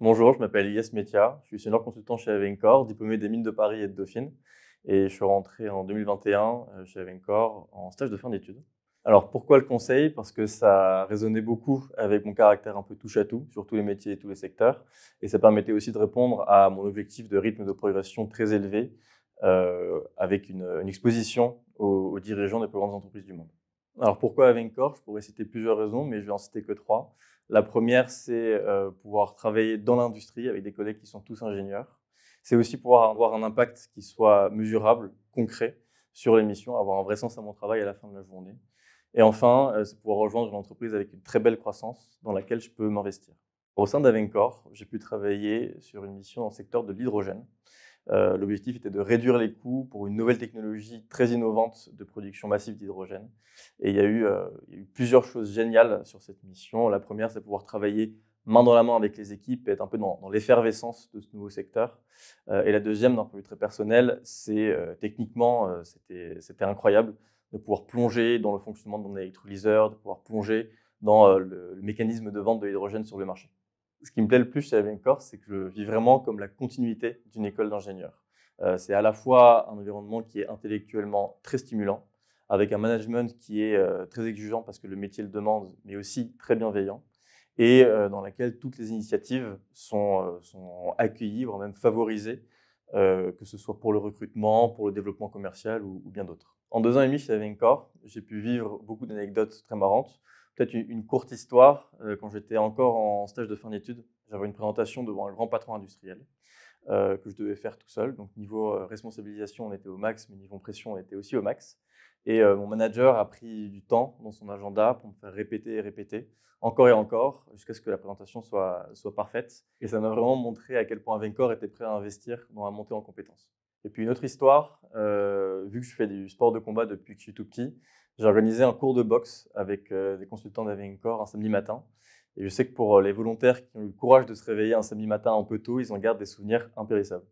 Bonjour, je m'appelle Yes Métia, je suis senior consultant chez Avencor, diplômé des mines de Paris et de Dauphine. Et je suis rentré en 2021 euh, chez Avencor en stage de fin d'études. Alors pourquoi le conseil Parce que ça résonnait beaucoup avec mon caractère un peu touche à tout, sur tous les métiers et tous les secteurs. Et ça permettait aussi de répondre à mon objectif de rythme de progression très élevé, euh, avec une, exposition aux, dirigeants des plus grandes entreprises du monde. Alors pourquoi Avencor Je pourrais citer plusieurs raisons, mais je vais en citer que trois. La première, c'est euh, pouvoir travailler dans l'industrie avec des collègues qui sont tous ingénieurs. C'est aussi pouvoir avoir un impact qui soit mesurable, concret sur les missions, avoir un vrai sens à mon travail à la fin de la journée. Et enfin, euh, c'est pouvoir rejoindre une entreprise avec une très belle croissance dans laquelle je peux m'investir. Au sein d'Avencor, j'ai pu travailler sur une mission dans le secteur de l'hydrogène. Euh, l'objectif était de réduire les coûts pour une nouvelle technologie très innovante de production massive d'hydrogène. Et euh, il y, a eu, plusieurs choses géniales sur cette mission. La première, c'est pouvoir travailler main dans la main avec les équipes et être un peu dans, l'effervescence de ce nouveau secteur. Euh, et la deuxième, d'un point de vue très personnel, c'est techniquement, c'était incroyable de pouvoir plonger dans le fonctionnement d'un électrolyseur, de pouvoir plonger dans le mécanisme de vente de l'hydrogène sur le marché ce qui me plaît le plus chez Avencor, c'est que je vis vraiment comme la continuité d'une école d'ingénieur. Euh, c'est à la fois un environnement qui est intellectuellement très stimulant, avec un management qui est euh, très exigeant parce que le métier le demande, mais aussi très bienveillant, et euh, dans laquelle toutes les initiatives sont, accueillies, voire même favorisées, que ce soit pour le recrutement, pour le développement commercial ou, bien d'autres. En deux ans et demi chez corps j'ai pu vivre beaucoup d'anecdotes très marrantes peut-être une, courte histoire. Euh, quand j'étais encore en stage de fin d'études, j'avais une présentation devant un grand patron industriel euh, que je devais faire tout seul. Donc niveau euh, responsabilisation, on était au max, mais niveau pression, on était aussi au max. Et mon manager a pris du temps dans son agenda pour me faire répéter et répéter, encore et encore, jusqu'à ce que la présentation soit, parfaite. Et ça m'a vraiment montré à quel point Vencor était prêt à investir dans la montée en compétences. Et puis une autre histoire, euh, vu que je fais du sport de combat depuis que je suis tout petit, j'ai organisé un cours de boxe avec euh, des consultants d'Avincor un samedi matin. Et je sais que pour euh, les volontaires qui ont eu le courage de se réveiller un samedi matin un peu tôt, ils en gardent des souvenirs impérissables.